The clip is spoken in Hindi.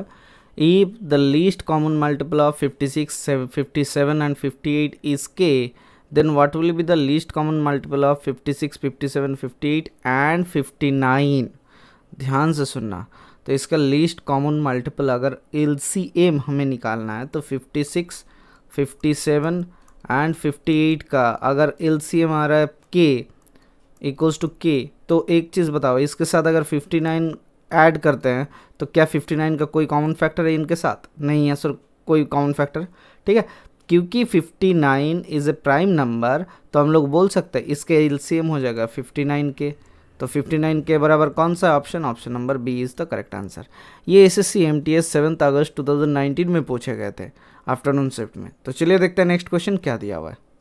if the least common multiple of 56 57 and 58 is k then what will be the least common multiple of 56 57 58 and 59 ध्यान से सुनना तो इसका लीस्ट कॉमन मल्टीपल अगर एल हमें निकालना है तो 56, 57 एंड 58 का अगर एल सी एम आ रहा है के इक्वल्स टू के तो एक चीज़ बताओ इसके साथ अगर 59 ऐड करते हैं तो क्या 59 का कोई कॉमन फैक्टर है इनके साथ नहीं है सर कोई कॉमन फैक्टर ठीक है क्योंकि 59 इज़ ए प्राइम नंबर तो हम लोग बोल सकते हैं इसके एल हो जाएगा 59 के तो 59 के बराबर कौन सा option option number B is the correct answer ये S S C M T S seventh August two में पूछे गए थे आफ्टरनून शिफ्ट में तो चलिए देखते हैं नेक्स्ट क्वेश्चन क्या दिया हुआ है